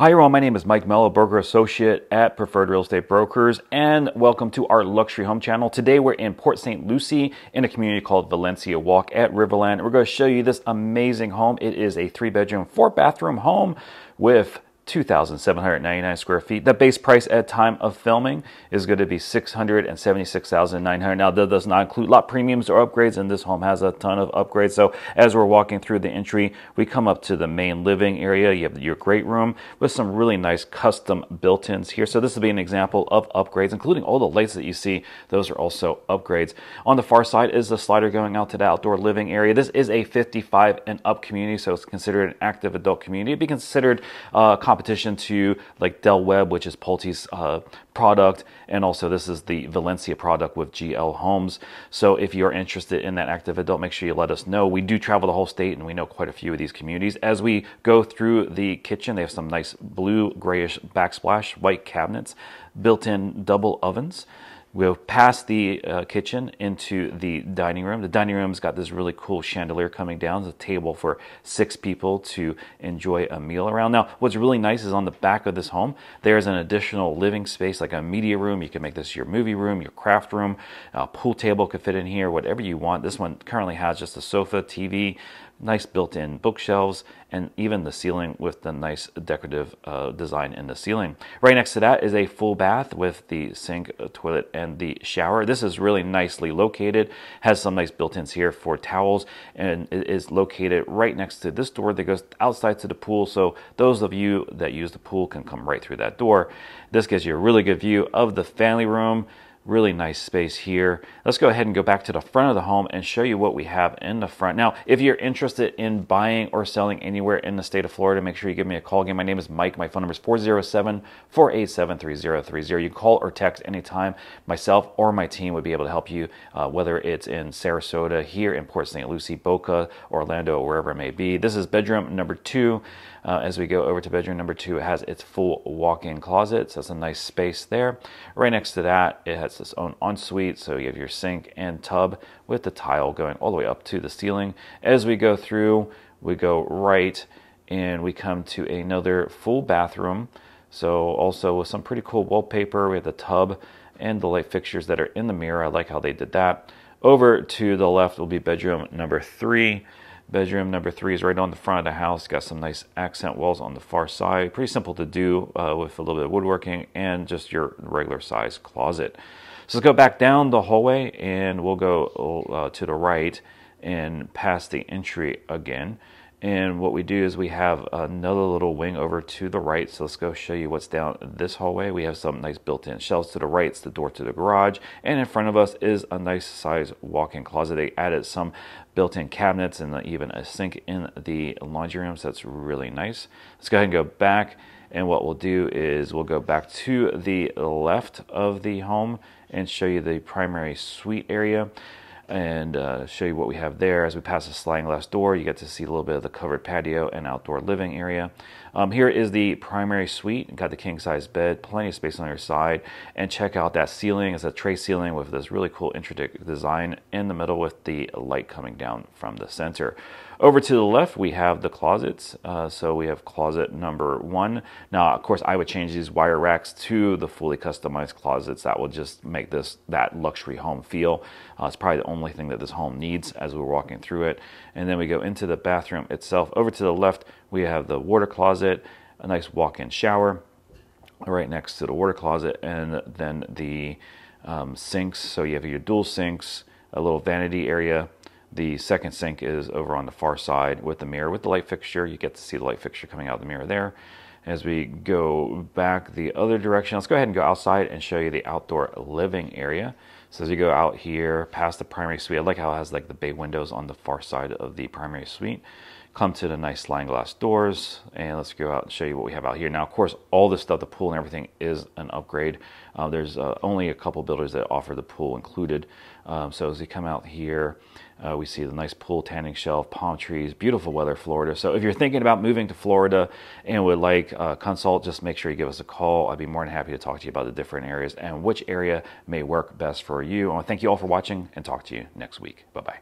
Hi everyone, my name is Mike Mello, broker associate at Preferred Real Estate Brokers, and welcome to our luxury home channel. Today we're in Port St. Lucie in a community called Valencia Walk at Riverland. We're going to show you this amazing home. It is a three bedroom, four bathroom home with 2,799 square feet. The base price at time of filming is going to be 676,900. Now that does not include lot premiums or upgrades and this home has a ton of upgrades. So as we're walking through the entry, we come up to the main living area. You have your great room with some really nice custom built-ins here. So this will be an example of upgrades, including all the lights that you see. Those are also upgrades. On the far side is the slider going out to the outdoor living area. This is a 55 and up community. So it's considered an active adult community. It'd be considered uh, competition to like Dell Web, which is Pulte's uh, product, and also this is the Valencia product with GL Homes. So if you're interested in that active adult, make sure you let us know. We do travel the whole state and we know quite a few of these communities. As we go through the kitchen, they have some nice blue grayish backsplash, white cabinets, built-in double ovens. We'll pass the uh, kitchen into the dining room. The dining room's got this really cool chandelier coming down. It's a table for six people to enjoy a meal around. Now, what's really nice is on the back of this home, there's an additional living space like a media room. You can make this your movie room, your craft room. A pool table could fit in here, whatever you want. This one currently has just a sofa, TV, nice built-in bookshelves, and even the ceiling with the nice decorative uh, design in the ceiling. Right next to that is a full bath with the sink, uh, toilet, and the shower. This is really nicely located, has some nice built-ins here for towels, and it is located right next to this door that goes outside to the pool. So those of you that use the pool can come right through that door. This gives you a really good view of the family room. Really nice space here. Let's go ahead and go back to the front of the home and show you what we have in the front. Now, if you're interested in buying or selling anywhere in the state of Florida, make sure you give me a call again. My name is Mike. My phone number is 407-487-3030. You can call or text anytime. Myself or my team would be able to help you, uh, whether it's in Sarasota, here in Port St. Lucie, Boca, Orlando, or wherever it may be. This is bedroom number two. Uh, as we go over to bedroom number two, it has its full walk-in closet. So it's a nice space there. Right next to that, it has that's its own ensuite, so you have your sink and tub with the tile going all the way up to the ceiling. As we go through, we go right and we come to another full bathroom. So also with some pretty cool wallpaper, we have the tub and the light fixtures that are in the mirror. I like how they did that. Over to the left will be bedroom number three. Bedroom number three is right on the front of the house. Got some nice accent walls on the far side. Pretty simple to do uh, with a little bit of woodworking and just your regular size closet. So let's go back down the hallway and we'll go uh, to the right and past the entry again. And what we do is we have another little wing over to the right. So let's go show you what's down this hallway. We have some nice built-in shelves to the right. It's the door to the garage. And in front of us is a nice size walk-in closet. They added some built-in cabinets and even a sink in the laundry room. So that's really nice. Let's go ahead and go back. And what we'll do is we'll go back to the left of the home and show you the primary suite area and uh, show you what we have there. As we pass the sliding glass door, you get to see a little bit of the covered patio and outdoor living area. Um, here is the primary suite. You've got the king size bed, plenty of space on your side, and check out that ceiling. It's a tray ceiling with this really cool intricate design in the middle with the light coming down from the center. Over to the left, we have the closets. Uh, so we have closet number one. Now, of course, I would change these wire racks to the fully customized closets. That will just make this that luxury home feel. Uh, it's probably the only thing that this home needs as we're walking through it. And then we go into the bathroom itself. Over to the left, we have the water closet, a nice walk-in shower right next to the water closet, and then the um, sinks. So you have your dual sinks, a little vanity area, the second sink is over on the far side with the mirror, with the light fixture. You get to see the light fixture coming out of the mirror there. As we go back the other direction, let's go ahead and go outside and show you the outdoor living area. So as we go out here past the primary suite, I like how it has like the bay windows on the far side of the primary suite come to the nice sliding glass doors and let's go out and show you what we have out here. Now, of course, all this stuff, the pool and everything is an upgrade. Uh, there's uh, only a couple builders that offer the pool included. Um, so as we come out here, uh, we see the nice pool, tanning shelf, palm trees, beautiful weather, Florida. So if you're thinking about moving to Florida and would like a uh, consult, just make sure you give us a call. I'd be more than happy to talk to you about the different areas and which area may work best for you. I want to thank you all for watching and talk to you next week. Bye-bye.